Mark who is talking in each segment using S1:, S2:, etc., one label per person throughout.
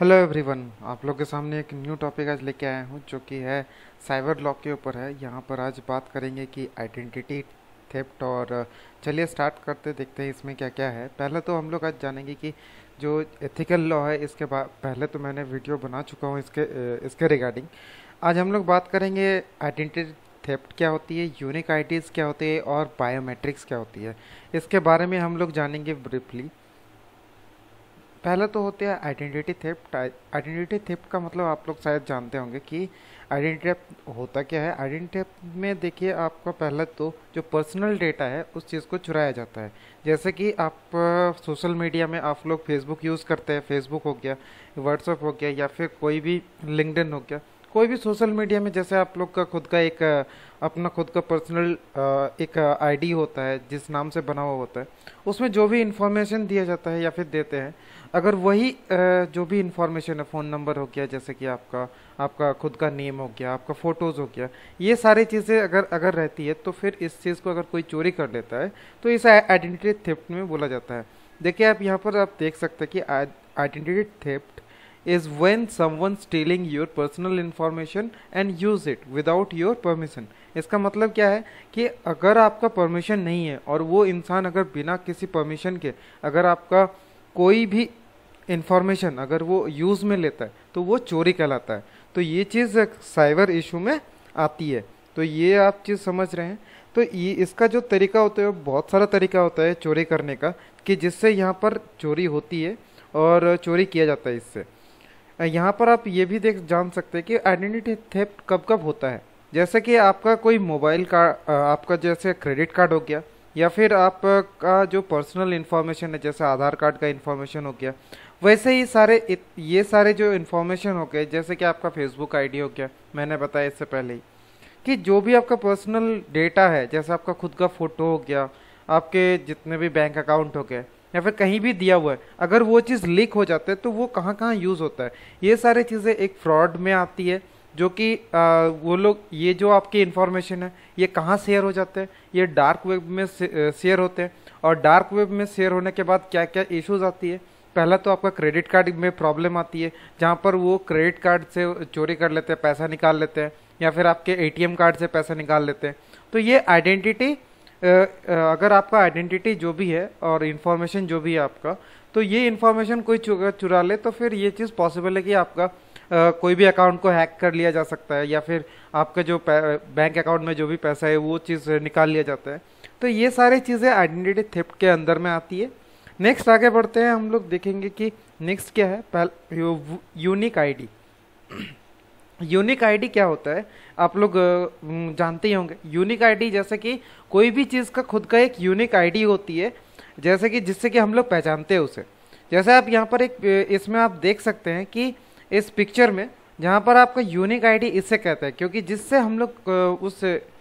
S1: hello everyone आप लोग के सामने एक न्यू टॉपिक आज लेके आया हूँ जो कि है साइबर लॉ के ऊपर है यहाँ पर आज बात करेंगे कि आइडेंटिटी थेप्ट और चलिए स्टार्ट करते देखते हैं इसमें क्या क्या है पहले तो हम लोग आज जानेंगे कि जो एथिकल लॉ है इसके बाद पहले तो मैंने वीडियो बना चुका हूँ इसके इसके रिगार्डिंग आज हम लोग बात करेंगे आइडेंटिटी थेप्ट क्या होती है यूनिक आईडीज़ क्या होती है और बायोमेट्रिक्स क्या होती है इसके बारे में हम लोग जानेंगे ब्रीफली पहला तो होते हैं आइडेंटिटी थेप्ट आइडेंटिटी थेप्ट का मतलब आप लोग शायद जानते होंगे कि आइडेंटिटी होता क्या है आइडेंटिटी में देखिए आपका पहला तो जो पर्सनल डेटा है उस चीज़ को चुराया जाता है जैसे कि आप सोशल मीडिया में आप लोग फेसबुक यूज़ करते हैं फेसबुक हो गया व्हाट्सअप हो गया या फिर कोई भी लिंकड हो गया कोई भी सोशल मीडिया में जैसे आप लोग का खुद का एक अपना खुद का पर्सनल एक आईडी होता है जिस नाम से बना हुआ होता है उसमें जो भी इन्फॉर्मेशन दिया जाता है या फिर देते हैं अगर वही जो भी इन्फॉर्मेशन है फ़ोन नंबर हो गया जैसे कि आपका आपका खुद का नेम हो गया आपका फ़ोटोज़ हो गया ये सारी चीज़ें अगर अगर रहती है तो फिर इस चीज़ को अगर कोई चोरी कर लेता है तो इसे आइडेंटिटी थेप्ट में बोला जाता है देखिए आप यहाँ पर आप देख सकते हैं कि identity theft is when someone stealing your personal information and use it without your permission इसका मतलब क्या है कि अगर आपका परमिशन नहीं है और वो इंसान अगर बिना किसी परमिशन के अगर आपका कोई भी इन्फॉर्मेशन अगर वो यूज़ में लेता है तो वो चोरी कहलाता है तो ये चीज़ साइबर इशू में आती है तो ये आप चीज़ समझ रहे हैं तो ये इसका जो तरीका होता है बहुत सारा तरीका होता है चोरी करने का कि जिससे यहाँ पर चोरी होती है और चोरी किया जाता है इससे यहाँ पर आप ये भी देख जान सकते हैं कि आइडेंटिटी थेफ्ट कब कब होता है जैसे कि आपका कोई मोबाइल कार्ड आपका जैसे क्रेडिट कार्ड हो गया या फिर आपका जो पर्सनल इन्फॉर्मेशन है जैसे आधार कार्ड का इन्फॉर्मेशन हो गया वैसे ही सारे ये सारे जो इन्फॉर्मेशन हो गए जैसे कि आपका फेसबुक आईडी हो गया मैंने बताया इससे पहले ही कि जो भी आपका पर्सनल डेटा है जैसे आपका खुद का फ़ोटो हो गया आपके जितने भी बैंक अकाउंट हो गए या फिर कहीं भी दिया हुआ है अगर वो चीज़ लीक हो जाता है तो वो कहाँ कहाँ यूज़ होता है ये सारी चीज़ें एक फ्रॉड में आती है जो कि वो लोग ये जो आपकी इन्फॉर्मेशन है ये कहाँ शेयर हो जाते हैं ये डार्क वेब में शेयर होते हैं और डार्क वेब में शेयर होने के बाद क्या क्या इश्यूज आती है पहला तो आपका क्रेडिट कार्ड में प्रॉब्लम आती है जहाँ पर वो क्रेडिट कार्ड से चोरी कर लेते हैं पैसा निकाल लेते हैं या फिर आपके एटीएम कार्ड से पैसा निकाल लेते हैं तो ये आइडेंटिटी अगर आपका आइडेंटिटी जो भी है और इन्फॉर्मेशन जो भी है आपका तो ये इन्फॉर्मेशन कोई चुरा ले तो फिर ये चीज़ पॉसिबल है कि आपका कोई भी अकाउंट को हैक कर लिया जा सकता है या फिर आपका जो बैंक अकाउंट में जो भी पैसा है वो चीज़ निकाल लिया जाता है तो ये सारी चीज़ें आइडेंटिटी थिफ्ट के अंदर में आती है नेक्स्ट आगे बढ़ते हैं हम लोग देखेंगे कि नेक्स्ट क्या है पहले यूनिक आईडी यूनिक आईडी क्या होता है आप लोग जानते ही होंगे यूनिक आईडी जैसे कि कोई भी चीज़ का खुद का एक यूनिक आईडी होती है जैसे कि जिससे कि हम लोग पहचानते हैं उसे जैसे आप यहाँ पर एक इसमें आप देख सकते हैं कि इस पिक्चर में जहाँ पर आपका यूनिक आईडी इससे कहते हैं क्योंकि जिससे हम लोग उस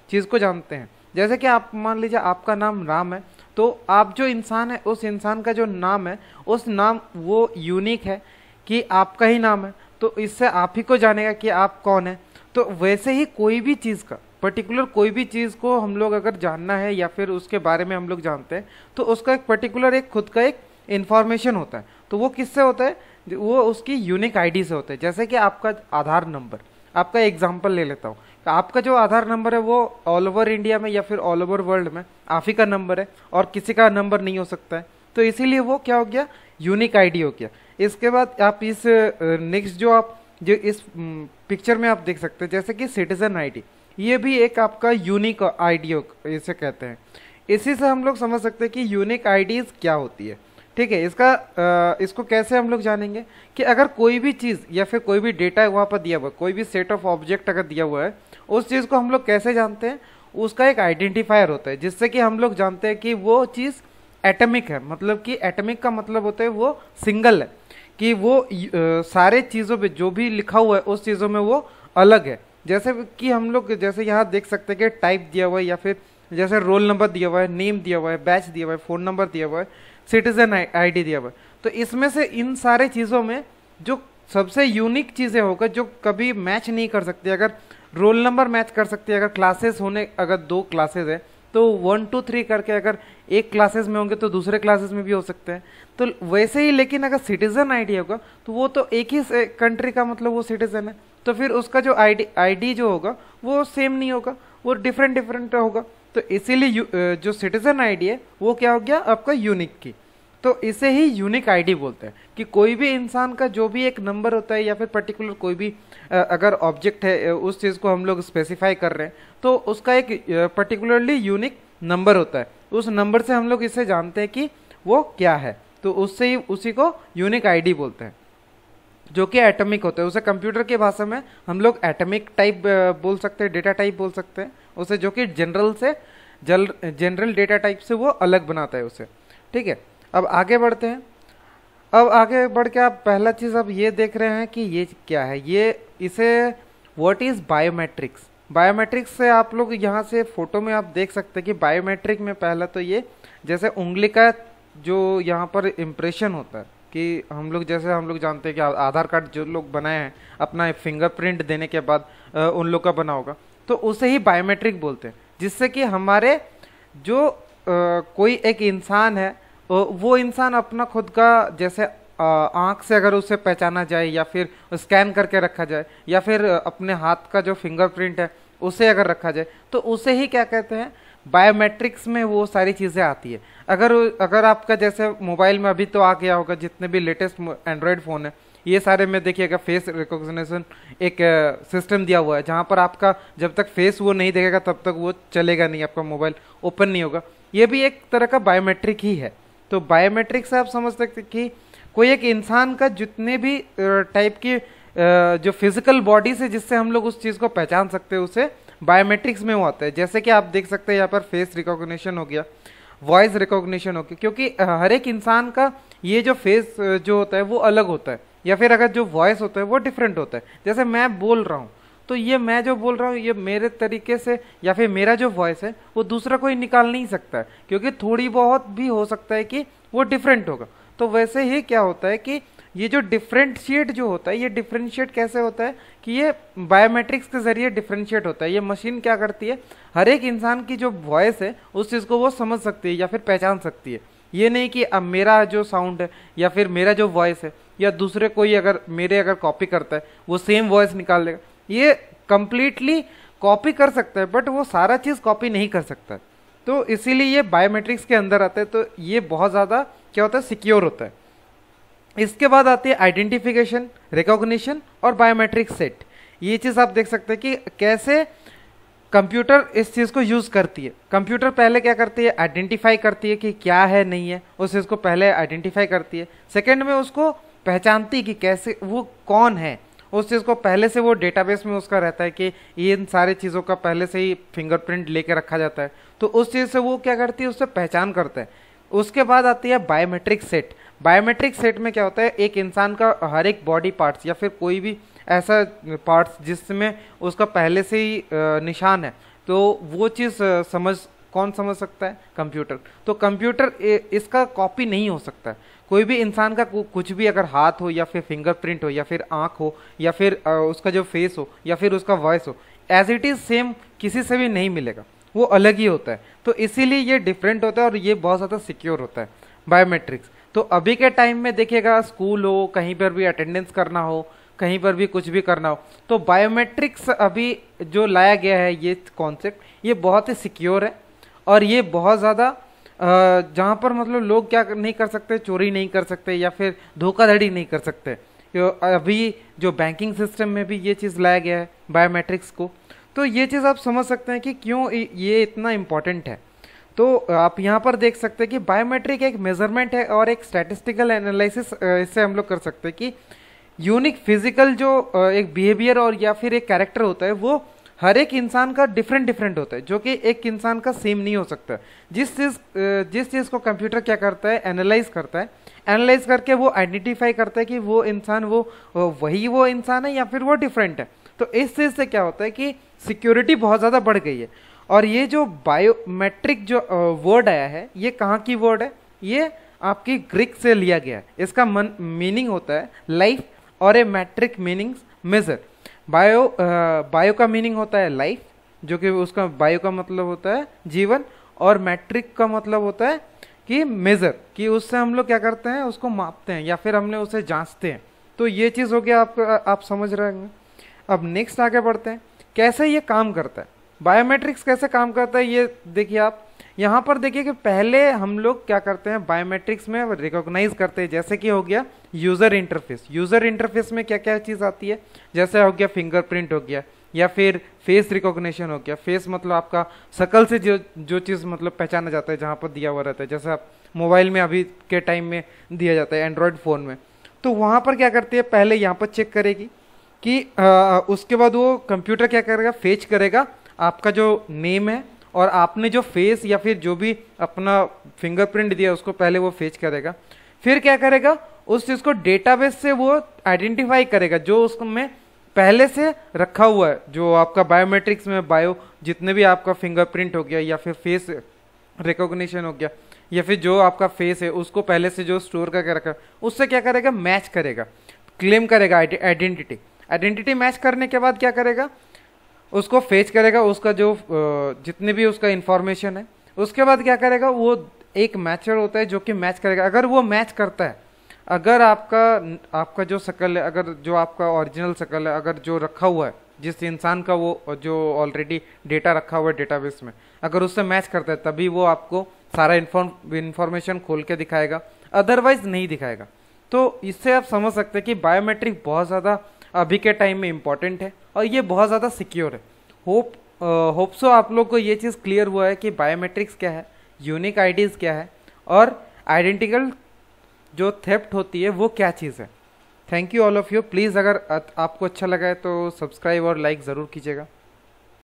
S1: चीज़ को जानते हैं जैसे कि आप मान लीजिए आपका नाम राम है तो आप जो इंसान है उस इंसान का जो नाम है उस नाम वो यूनिक है कि आपका ही नाम है तो इससे आप ही को जानेगा कि आप कौन है तो वैसे ही कोई भी चीज़ का पर्टिकुलर कोई भी चीज़ को हम लोग अगर जानना है या फिर उसके बारे में हम लोग जानते हैं तो उसका एक पर्टिकुलर एक खुद का एक इन्फॉर्मेशन होता है तो वो किससे होता है वो उसकी यूनिक आईडी से होता है जैसे कि आपका आधार नंबर आपका एग्जाम्पल ले लेता हूँ आपका जो आधार नंबर है वो ऑल ओवर इंडिया में या फिर ऑल ओवर वर्ल्ड में आप ही का नंबर है और किसी का नंबर नहीं हो सकता है तो इसीलिए वो क्या हो गया यूनिक आईडी हो गया इसके बाद आप इस नेक्स्ट जो आप जो इस पिक्चर में आप देख सकते हैं जैसे कि सिटीजन आईडी ये भी एक आपका यूनिक आईडी इसे कहते हैं इसी से हम लोग समझ सकते हैं कि यूनिक आईडीज क्या होती है ठीक है इसका इसको कैसे हम लोग जानेंगे कि अगर कोई भी चीज़ या फिर कोई भी डेटा वहाँ पर दिया हुआ है कोई भी सेट ऑफ ऑब्जेक्ट अगर दिया हुआ है उस चीज़ को हम लोग कैसे जानते हैं उसका एक आइडेंटिफायर होता है जिससे कि हम लोग जानते हैं कि वो चीज़ एटमिक है मतलब कि एटमिक का मतलब होता है वो सिंगल है कि वो आ, सारे चीज़ों पे जो भी लिखा हुआ है उस चीज़ों में वो अलग है जैसे कि हम लोग जैसे यहाँ देख सकते हैं कि टाइप दिया हुआ है या फिर जैसे रोल नंबर दिया हुआ है नेम दिया हुआ है बैच दिया हुआ है फ़ोन नंबर दिया हुआ है सिटीजन आई दिया हुआ है तो इसमें से इन सारे चीज़ों में जो सबसे यूनिक चीज़ें होगा जो कभी मैच नहीं कर सकती अगर रोल नंबर मैच कर सकती है अगर क्लासेस होने अगर दो क्लासेस है तो वन टू थ्री करके अगर एक क्लासेस में होंगे तो दूसरे क्लासेस में भी हो सकते हैं तो वैसे ही लेकिन अगर सिटीजन आईडी होगा तो वो तो एक ही कंट्री का मतलब वो सिटीजन है तो फिर उसका जो आईडी डी जो होगा वो सेम नहीं होगा वो डिफरेंट डिफरेंट होगा तो इसीलिए जो सिटीजन आईडी है वो क्या हो गया आपका यूनिक की तो इसे ही यूनिक आईडी बोलते हैं कि कोई भी इंसान का जो भी एक नंबर होता है या फिर पर्टिकुलर कोई भी अगर ऑब्जेक्ट है उस चीज़ को हम लोग स्पेसिफाई कर रहे हैं तो उसका एक पर्टिकुलरली यूनिक नंबर होता है उस नंबर से हम लोग इसे जानते हैं कि वो क्या है तो उससे ही उसी को यूनिक आईडी बोलते हैं जो कि एटमिक होता है उसे कंप्यूटर की भाषा में हम लोग एटमिक टाइप बोल सकते हैं डेटा टाइप बोल सकते हैं उसे जो कि जनरल से जनरल डेटा टाइप से वो अलग बनाता है उसे ठीक है अब आगे बढ़ते हैं अब आगे बढ़ के आप पहला चीज़ अब ये देख रहे हैं कि ये क्या है ये इसे व्हाट इज़ बायोमेट्रिक्स बायोमेट्रिक्स से आप लोग यहाँ से फोटो में आप देख सकते हैं कि बायोमेट्रिक में पहला तो ये जैसे उंगली का जो यहाँ पर इम्प्रेशन होता है कि हम लोग जैसे हम लोग जानते हैं कि आधार कार्ड जो लोग बनाए हैं अपना फिंगरप्रिंट देने के बाद उन लोग का बना होगा तो उसे ही बायोमेट्रिक बोलते हैं जिससे कि हमारे जो आ, कोई एक इंसान है वो इंसान अपना खुद का जैसे आँख से अगर उसे पहचाना जाए या फिर स्कैन करके रखा जाए या फिर अपने हाथ का जो फिंगरप्रिंट है उसे अगर रखा जाए तो उसे ही क्या कहते हैं बायोमेट्रिक्स में वो सारी चीज़ें आती है अगर अगर आपका जैसे मोबाइल में अभी तो आ गया होगा जितने भी लेटेस्ट एंड्रॉयड फ़ोन है ये सारे में देखिएगा फेस रिकॉग्निशन एक सिस्टम दिया हुआ है जहाँ पर आपका जब तक फेस वो नहीं देखेगा तब तक वो चलेगा नहीं आपका मोबाइल ओपन नहीं होगा ये भी एक तरह का बायोमेट्रिक ही है तो बायोमेट्रिक से आप समझ सकते कि कोई एक इंसान का जितने भी टाइप की जो फिजिकल बॉडी से जिससे हम लोग उस चीज़ को पहचान सकते हैं उसे बायोमेट्रिक्स में वो आता है जैसे कि आप देख सकते हैं यहाँ पर फेस रिकॉग्निशन हो गया वॉइस रिकॉग्निशन हो गया क्योंकि हर एक इंसान का ये जो फेस जो होता है वो अलग होता है या फिर अगर जो वॉइस होता है वो डिफरेंट होता है जैसे मैं बोल रहा हूँ तो ये मैं जो बोल रहा हूँ ये मेरे तरीके से या फिर मेरा जो वॉइस है वो दूसरा कोई निकाल नहीं सकता है क्योंकि थोड़ी बहुत भी हो सकता है कि वो डिफरेंट होगा तो वैसे ही क्या होता है कि ये जो डिफ्रेंशिएट जो होता है ये डिफ्रेंशिएट कैसे होता है कि ये बायोमेट्रिक्स के जरिए डिफ्रेंशिएट होता है ये मशीन क्या करती है हर एक इंसान की जो वॉइस है उस चीज़ को वो समझ सकती है या फिर पहचान सकती है ये नहीं कि अब मेरा जो साउंड है या फिर मेरा जो वॉइस है या दूसरे कोई अगर मेरे अगर कॉपी करता है वो सेम वॉइस निकाल देगा ये कंप्लीटली कॉपी कर सकता है बट वो सारा चीज़ कॉपी नहीं कर सकता तो इसीलिए ये बायोमेट्रिक्स के अंदर आता है तो ये बहुत ज़्यादा क्या होता है सिक्योर होता है इसके बाद आती है आइडेंटिफिकेशन रिकॉग्निशन और बायोमेट्रिक सेट ये चीज़ आप देख सकते हैं कि कैसे कंप्यूटर इस चीज़ को यूज़ करती है कंप्यूटर पहले क्या करती है आइडेंटिफाई करती है कि क्या है नहीं है उस चीज़ को पहले आइडेंटिफाई करती है सेकेंड में उसको पहचानती है कि कैसे वो कौन है उस चीज़ को पहले से वो डेटाबेस में उसका रहता है कि ये इन सारे चीज़ों का पहले से ही फिंगरप्रिंट लेके रखा जाता है तो उस चीज़ से वो क्या करती है उससे पहचान करता है उसके बाद आती है बायोमेट्रिक सेट बायोमेट्रिक सेट में क्या होता है एक इंसान का हर एक बॉडी पार्ट्स या फिर कोई भी ऐसा पार्ट्स जिसमें उसका पहले से ही निशान है तो वो चीज़ समझ कौन समझ सकता है कंप्यूटर तो कंप्यूटर इसका कॉपी नहीं हो सकता है कोई भी इंसान का कुछ भी अगर हाथ हो या फिर फिंगरप्रिंट हो या फिर आँख हो या फिर उसका जो फेस हो या फिर उसका वॉइस हो एज इट इज़ सेम किसी से भी नहीं मिलेगा वो अलग ही होता है तो इसीलिए ये डिफरेंट होता है और ये बहुत ज़्यादा सिक्योर होता है बायोमेट्रिक्स तो अभी के टाइम में देखिएगा स्कूल हो कहीं पर भी अटेंडेंस करना हो कहीं पर भी कुछ भी करना हो तो बायोमेट्रिक्स अभी जो लाया गया है ये कॉन्सेप्ट ये बहुत ही सिक्योर है और ये बहुत ज़्यादा जहाँ पर मतलब लोग क्या नहीं कर सकते चोरी नहीं कर सकते या फिर धोखाधड़ी नहीं कर सकते अभी जो बैंकिंग सिस्टम में भी ये चीज़ लाया गया है बायोमेट्रिक्स को तो ये चीज़ आप समझ सकते हैं कि क्यों ये इतना इम्पॉर्टेंट है तो आप यहाँ पर देख सकते हैं कि बायोमेट्रिक एक मेजरमेंट है और एक स्टैटिस्टिकल एनालिसिस इससे हम लोग कर सकते हैं कि यूनिक फिजिकल जो एक बिहेवियर और या फिर एक कैरेक्टर होता है वो हर एक इंसान का डिफरेंट डिफरेंट होता है जो कि एक इंसान का सेम नहीं हो सकता जिस चीज़ जिस चीज़ को कंप्यूटर क्या करता है एनालाइज करता है एनालाइज करके वो आइडेंटिफाई करता है कि वो इंसान वो वही वो इंसान है या फिर वो डिफरेंट है तो इस चीज़ से क्या होता है कि सिक्योरिटी बहुत ज़्यादा बढ़ गई है और ये जो बायोमेट्रिक जो वर्ड आया है ये कहाँ की वर्ड है ये आपकी ग्रीक से लिया गया है इसका मन मीनिंग होता है लाइफ और a metric meanings measure bio bio का मीनिंग होता है लाइफ जो कि उसका बायो का मतलब होता है जीवन और मैट्रिक का मतलब होता है कि मेज़र कि उससे हम लोग क्या करते हैं उसको मापते हैं या फिर हमने उसे जांचते हैं तो ये चीज़ हो गया आप आप समझ रहे हैं अब नेक्स्ट आगे बढ़ते हैं कैसे ये काम करता है बायोमेट्रिक्स कैसे काम करता है ये देखिए आप यहाँ पर देखिए कि पहले हम लोग क्या करते हैं बायोमेट्रिक्स में रिकॉग्नाइज करते हैं जैसे कि हो गया यूज़र इंटरफेस यूज़र इंटरफेस में क्या क्या चीज़ आती है जैसे हो गया फिंगरप्रिंट हो गया या फिर फेस रिकॉग्निशन हो गया फेस मतलब आपका सकल से जो जो चीज़ मतलब पहचाना जाता है जहाँ पर दिया हुआ रहता है जैसे आप मोबाइल में अभी के टाइम में दिया जाता है एंड्रॉयड फ़ोन में तो वहाँ पर क्या करती है पहले यहाँ पर चेक करेगी कि आ, उसके बाद वो कंप्यूटर क्या करेगा फेच करेगा आपका जो नेम है और आपने जो फेस या फिर जो भी अपना फिंगरप्रिंट दिया उसको पहले वो फेच करेगा फिर क्या करेगा उस चीज़ को डेटाबेस से वो आइडेंटिफाई करेगा जो उसमें पहले से रखा हुआ है जो आपका बायोमेट्रिक्स में बायो जितने भी आपका फिंगरप्रिंट हो गया या फिर फेस रिकॉग्निशन हो गया या फिर जो आपका फेस है उसको पहले से जो स्टोर करके रखा उससे क्या करेगा मैच करेगा क्लेम करेगा आइडेंटिटी आइडेंटिटी मैच करने के बाद क्या करेगा उसको फेच करेगा उसका जो जितने भी उसका इन्फॉर्मेशन है उसके बाद क्या करेगा वो एक मैचर होता है जो कि मैच करेगा अगर वो मैच करता है अगर आपका आपका जो शकल है अगर जो आपका ओरिजिनल शकल है अगर जो रखा हुआ है जिस इंसान का वो जो ऑलरेडी डेटा रखा हुआ है डेटाबेस में अगर उससे मैच करता है तभी वो आपको सारा इन्फॉर्म इन्फॉर्मेशन खोल के दिखाएगा अदरवाइज नहीं दिखाएगा तो इससे आप समझ सकते हैं कि बायोमेट्रिक बहुत ज़्यादा अभी के टाइम में इम्पॉर्टेंट है और ये बहुत ज़्यादा सिक्योर है होप होप सो आप लोग को ये चीज़ क्लियर हुआ है कि बायोमेट्रिक्स क्या है यूनिक आईडीज़ क्या है और आइडेंटिकल जो थेप्ट होती है वो क्या चीज़ है thank you all of you please अगर आपको अच्छा लगा है तो सब्सक्राइब और लाइक ज़रूर कीजिएगा